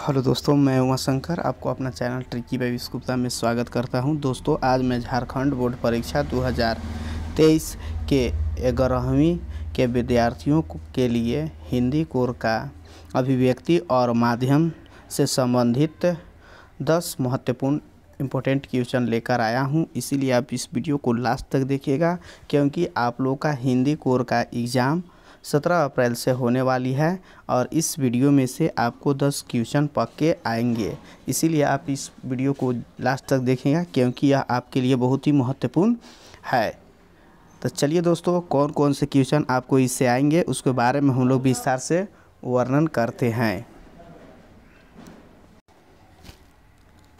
hello दोस्तों मैं उमा शंकर आपको अपना चैनल ट्रिकी बेबी गुप्ता में स्वागत करता हूं दोस्तों आज मैं झारखंड बोर्ड परीक्षा 2023 के ग्यारहवीं के विद्यार्थियों के लिए हिंदी कोर का अभिव्यक्ति और माध्यम से संबंधित 10 महत्वपूर्ण इम्पोर्टेंट क्वेश्चन लेकर आया हूं इसीलिए आप इस वीडियो को लास्ट तक देखिएगा क्योंकि आप लोग का हिंदी कोर का एग्ज़ाम सत्रह अप्रैल से होने वाली है और इस वीडियो में से आपको दस क्वेश्चन पक्के आएंगे इसीलिए आप इस वीडियो को लास्ट तक देखेंगे क्योंकि यह आपके लिए बहुत ही महत्वपूर्ण है तो चलिए दोस्तों कौन कौन से क्वेश्चन आपको इससे आएंगे उसके बारे में हम लोग विस्तार से वर्णन करते हैं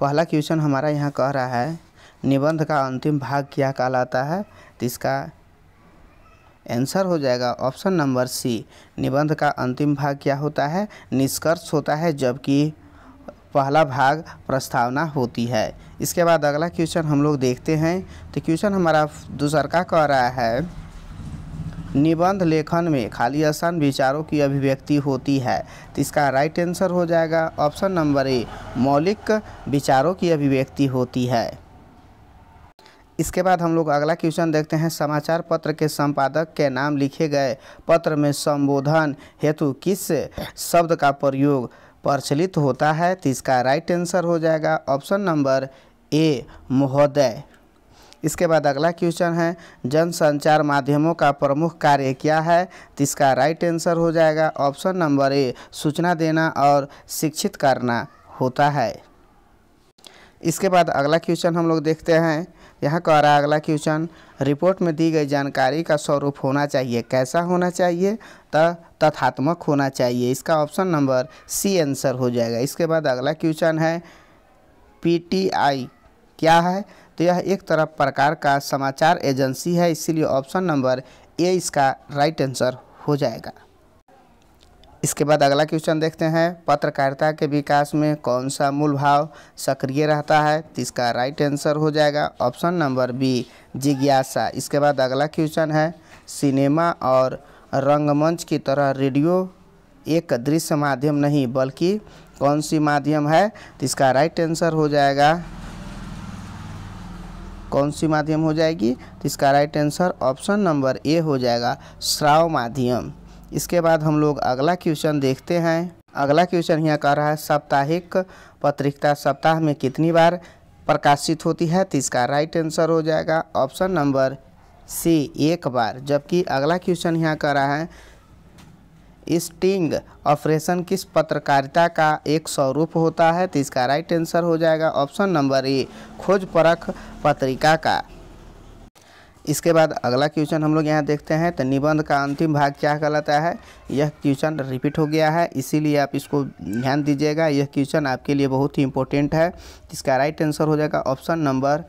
पहला क्वेश्चन हमारा यहाँ कह रहा है निबंध का अंतिम भाग क्या कहलाता है तो इसका आंसर हो जाएगा ऑप्शन नंबर सी निबंध का अंतिम भाग क्या होता है निष्कर्ष होता है जबकि पहला भाग प्रस्तावना होती है इसके बाद अगला क्वेश्चन हम लोग देखते हैं तो क्वेश्चन हमारा दूसरका कह रहा है निबंध लेखन में खाली आसान विचारों की अभिव्यक्ति होती है तो इसका राइट आंसर हो जाएगा ऑप्शन नंबर ए मौलिक विचारों की अभिव्यक्ति होती है इसके बाद हम लोग अगला क्वेश्चन देखते हैं समाचार पत्र के संपादक के नाम लिखे गए पत्र में संबोधन हेतु किस शब्द का प्रयोग प्रचलित होता है तो इसका राइट आंसर हो जाएगा ऑप्शन नंबर ए महोदय इसके बाद अगला क्वेश्चन है जनसंचार माध्यमों का प्रमुख कार्य क्या है तो इसका राइट आंसर हो जाएगा ऑप्शन नंबर ए सूचना देना और शिक्षित करना होता है इसके बाद अगला क्वेश्चन हम लोग देखते हैं यहाँ कह रहा है अगला क्वेश्चन रिपोर्ट में दी गई जानकारी का स्वरूप होना चाहिए कैसा होना चाहिए तथात्मक होना चाहिए इसका ऑप्शन नंबर सी आंसर हो जाएगा इसके बाद अगला क्वेश्चन है पीटीआई क्या है तो यह एक तरफ प्रकार का समाचार एजेंसी है इसीलिए ऑप्शन नंबर ए इसका राइट आंसर हो जाएगा इसके बाद अगला क्वेश्चन देखते हैं पत्रकारिता के विकास में कौन सा मूल भाव सक्रिय रहता है तो इसका राइट आंसर हो जाएगा ऑप्शन नंबर बी जिज्ञासा इसके बाद अगला क्वेश्चन है सिनेमा और रंगमंच की तरह रेडियो एक दृश्य माध्यम नहीं बल्कि कौन सी माध्यम है तो इसका राइट आंसर हो जाएगा कौन सी माध्यम हो जाएगी तो इसका right answer option number A हो जाएगा श्राव माध्यम इसके बाद हम लोग अगला क्वेश्चन देखते हैं अगला क्वेश्चन यहाँ कह रहा है साप्ताहिक पत्रिकता सप्ताह में कितनी बार प्रकाशित होती है तो इसका राइट आंसर हो जाएगा ऑप्शन नंबर सी एक बार जबकि अगला क्वेश्चन यहाँ कह रहा है स्टिंग ऑपरेशन किस पत्रकारिता का एक स्वरूप होता है तो इसका राइट आंसर हो जाएगा ऑप्शन नंबर ए खोज परख पत्रिका का इसके बाद अगला क्वेश्चन हम लोग यहाँ देखते हैं तो निबंध का अंतिम भाग क्या कहलाता है यह क्वेश्चन रिपीट हो गया है इसीलिए आप इसको ध्यान दीजिएगा यह क्वेश्चन आपके लिए बहुत ही इंपॉर्टेंट है इसका राइट आंसर हो जाएगा ऑप्शन नंबर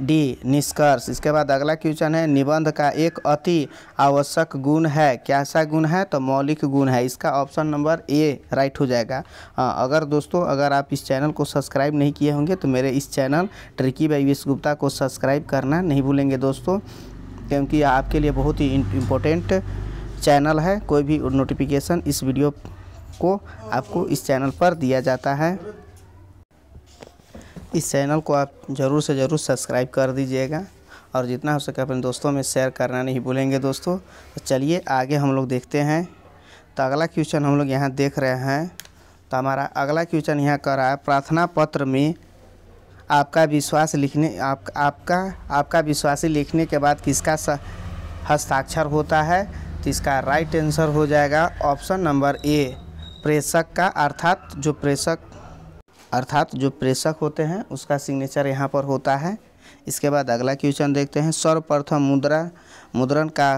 डी निष्कर्ष इसके बाद अगला क्वेश्चन है निबंध का एक अति आवश्यक गुण है क्या सा गुण है तो मौलिक गुण है इसका ऑप्शन नंबर ए राइट हो जाएगा आ, अगर दोस्तों अगर आप इस चैनल को सब्सक्राइब नहीं किए होंगे तो मेरे इस channel tricky by Vish Gupta को सब्सक्राइब करना नहीं भूलेंगे दोस्तों क्योंकि आपके लिए बहुत ही इम्पोर्टेंट चैनल है कोई भी नोटिफिकेशन इस वीडियो को आपको इस चैनल पर दिया जाता है इस चैनल को आप ज़रूर से ज़रूर सब्सक्राइब कर दीजिएगा और जितना हो सके अपने दोस्तों में शेयर करना नहीं भूलेंगे दोस्तों तो चलिए आगे हम लोग देखते हैं तो अगला क्वेश्चन हम लोग यहाँ देख रहे हैं तो हमारा अगला क्वेश्चन यहाँ कर रहा है प्रार्थना पत्र में आपका विश्वास लिखने आप आपका आपका विश्वासी लिखने के बाद किसका हस्ताक्षर होता है तो इसका राइट आंसर हो जाएगा ऑप्शन नंबर ए प्रेषक का अर्थात जो प्रेषक अर्थात जो प्रेषक होते हैं उसका सिग्नेचर यहाँ पर होता है इसके बाद अगला क्वेश्चन देखते हैं सर्वप्रथम मुद्रा मुद्रण का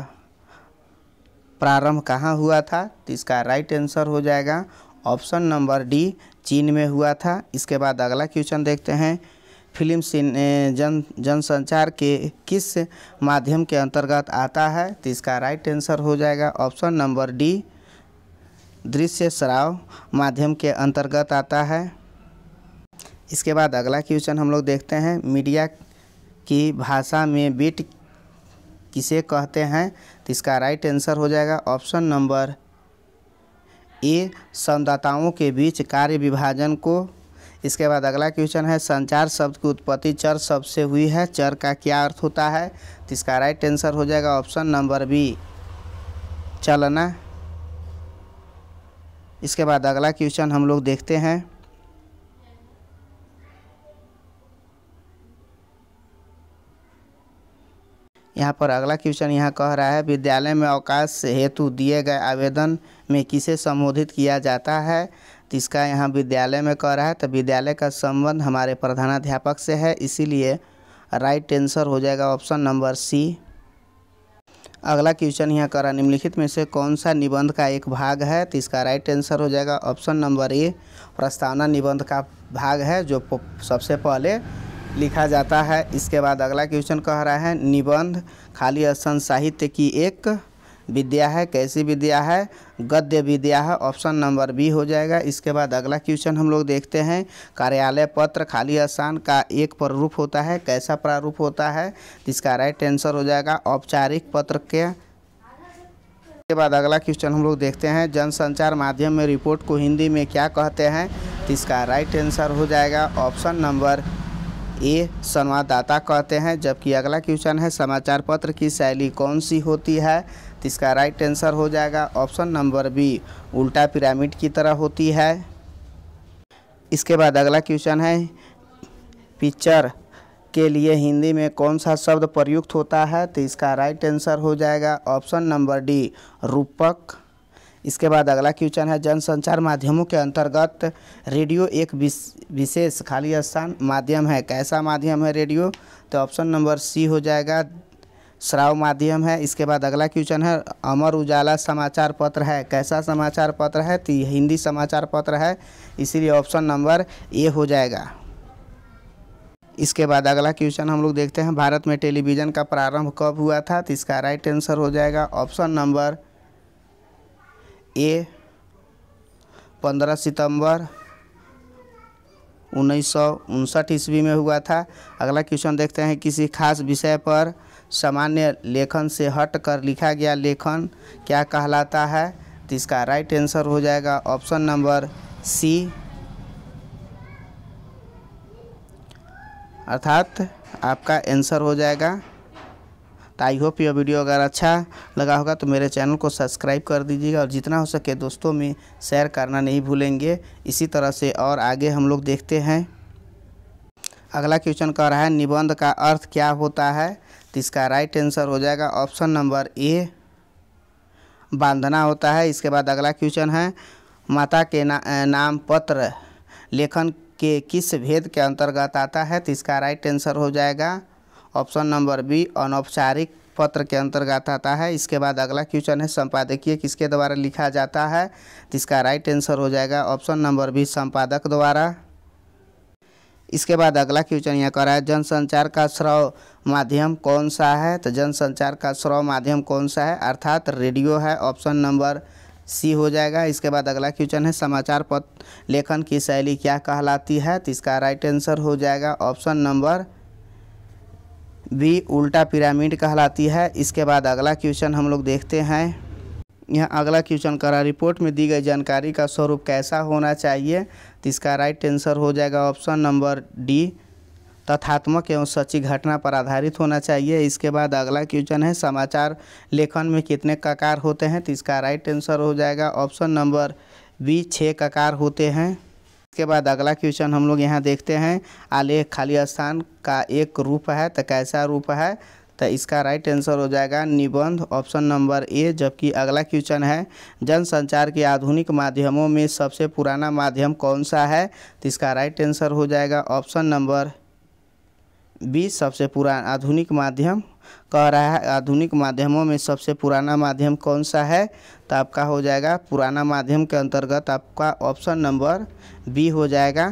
प्रारंभ कहाँ हुआ था तो इसका राइट आंसर हो जाएगा ऑप्शन नंबर डी चीन में हुआ था इसके बाद अगला क्वेश्चन देखते हैं फिल्म जन जनसंचार के किस माध्यम के अंतर्गत आता है तो इसका राइट आंसर हो जाएगा ऑप्शन नंबर डी दृश्य श्राव माध्यम के अंतर्गत आता है इसके बाद अगला क्वेश्चन हम लोग देखते हैं मीडिया की भाषा में बिट किसे कहते हैं तो इसका राइट आंसर हो जाएगा ऑप्शन नंबर ए संदाताओं के बीच कार्य विभाजन को इसके बाद अगला क्वेश्चन है संचार शब्द की उत्पत्ति चर शब्द से हुई है चर का क्या अर्थ होता है तो इसका राइट आंसर हो जाएगा ऑप्शन नंबर बी चलना इसके बाद अगला क्वेश्चन हम लोग देखते हैं यहाँ पर अगला क्वेश्चन यहाँ कह रहा है विद्यालय में अवकाश हेतु दिए गए आवेदन में किसे संबोधित किया जाता है तो इसका यहाँ विद्यालय में कह रहा है तो विद्यालय का संबंध हमारे प्रधानाध्यापक से है इसीलिए राइट आंसर हो जाएगा ऑप्शन नंबर सी अगला क्वेश्चन यहाँ करा निम्नलिखित में से कौन सा निबंध का एक भाग है तो इसका राइट आंसर हो जाएगा ऑप्शन नंबर ए प्रस्तावना निबंध का भाग है जो सबसे पहले लिखा जाता है इसके बाद अगला क्वेश्चन कह रहा है निबंध खाली स्थान साहित्य की एक विद्या है कैसी विद्या है गद्य विद्या है ऑप्शन नंबर बी हो जाएगा इसके बाद अगला क्वेश्चन हम लोग देखते हैं कार्यालय पत्र खाली आसान का एक प्रारूप होता है कैसा प्रारूप होता है इसका राइट आंसर हो जाएगा औपचारिक पत्र के इसके बाद अगला क्वेश्चन हम लोग देखते हैं जनसंचार माध्यम में रिपोर्ट को हिंदी में क्या कहते हैं इसका राइट आंसर हो जाएगा ऑप्शन नंबर ये संवाददाता कहते हैं जबकि अगला क्वेश्चन है समाचार पत्र की शैली कौन सी होती है तो इसका राइट आंसर हो जाएगा ऑप्शन नंबर बी उल्टा पिरामिड की तरह होती है इसके बाद अगला क्वेश्चन है पिक्चर के लिए हिंदी में कौन सा शब्द प्रयुक्त होता है तो इसका राइट आंसर हो जाएगा ऑप्शन नंबर डी रूपक इसके बाद अगला क्वेश्चन है जनसंचार माध्यमों के अंतर्गत रेडियो एक विशेष खाली स्थान माध्यम है कैसा माध्यम है रेडियो तो ऑप्शन नंबर सी हो जाएगा श्राव माध्यम है इसके बाद अगला क्वेश्चन है अमर उजाला समाचार पत्र है कैसा समाचार पत्र है तो हिंदी समाचार पत्र है इसीलिए ऑप्शन नंबर ए हो जाएगा इसके बाद अगला क्वेश्चन हम लोग देखते हैं भारत में टेलीविज़न का प्रारंभ कब हुआ था तो इसका राइट आंसर हो जाएगा ऑप्शन नंबर ए 15 सितंबर उन्नीस ईस्वी में हुआ था अगला क्वेश्चन देखते हैं किसी खास विषय पर सामान्य लेखन से हट कर लिखा गया लेखन क्या कहलाता है तो इसका राइट आंसर हो जाएगा ऑप्शन नंबर सी अर्थात आपका आंसर हो जाएगा तो आई होप यह वीडियो अगर अच्छा लगा होगा तो मेरे चैनल को सब्सक्राइब कर दीजिएगा और जितना हो सके दोस्तों में शेयर करना नहीं भूलेंगे इसी तरह से और आगे हम लोग देखते हैं अगला क्वेश्चन कह रहा है निबंध का अर्थ क्या होता है तो इसका राइट आंसर हो जाएगा ऑप्शन नंबर ए बांधना होता है इसके बाद अगला क्वेश्चन है माता के ना, नाम पत्र लेखन के किस भेद के अंतर्गत आता है तो इसका राइट आंसर हो जाएगा ऑप्शन नंबर बी अनौपचारिक पत्र के अंतर्गत आता है इसके बाद अगला क्वेश्चन है संपादकीय किसके द्वारा लिखा जाता है तो इसका राइट आंसर हो जाएगा ऑप्शन नंबर बी संपादक द्वारा इसके बाद अगला क्वेश्चन यहाँ कर रहा है जनसंचार का स्रव माध्यम कौन सा है तो जनसंचार का स्रव माध्यम कौन सा है अर्थात रेडियो है ऑप्शन नंबर सी हो जाएगा इसके बाद अगला क्वेश्चन है समाचार पत्र लेखन की शैली क्या कहलाती है तो इसका राइट आंसर हो जाएगा ऑप्शन नंबर भी उल्टा पिरामिड कहलाती है इसके बाद अगला क्वेश्चन हम लोग देखते हैं यह अगला क्वेश्चन करा रिपोर्ट में दी गई जानकारी का स्वरूप कैसा होना चाहिए तो इसका राइट आंसर हो जाएगा ऑप्शन नंबर डी तथात्मक एवं सच्ची घटना पर आधारित होना चाहिए इसके बाद अगला क्वेश्चन है समाचार लेखन में कितने ककार होते हैं तो इसका राइट आंसर हो जाएगा ऑप्शन नंबर बी छः ककार होते हैं इसके बाद अगला क्वेश्चन हम लोग यहाँ देखते हैं आलेख खाली स्थान का एक रूप है तो कैसा रूप है तो इसका राइट आंसर हो जाएगा निबंध ऑप्शन नंबर ए जबकि अगला क्वेश्चन है जनसंचार के आधुनिक माध्यमों में सबसे पुराना माध्यम कौन सा है तो इसका राइट आंसर हो जाएगा ऑप्शन नंबर भी सबसे पुराना आधुनिक माध्यम कह रहा है आधुनिक माध्यमों में सबसे पुराना माध्यम कौन सा है तो आपका हो जाएगा पुराना माध्यम के अंतर्गत आपका ऑप्शन नंबर बी हो जाएगा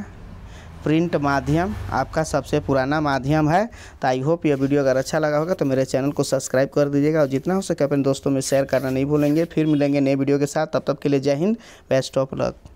प्रिंट माध्यम आपका सबसे पुराना माध्यम है तो आई होप ये वीडियो अगर अच्छा लगा होगा तो मेरे चैनल को सब्सक्राइब कर दीजिएगा और जितना हो सके अपने दोस्तों में शेयर करना नहीं भूलेंगे फिर मिलेंगे नए वीडियो के साथ तब तक के लिए जय हिंद बेस्ट ऑफ लक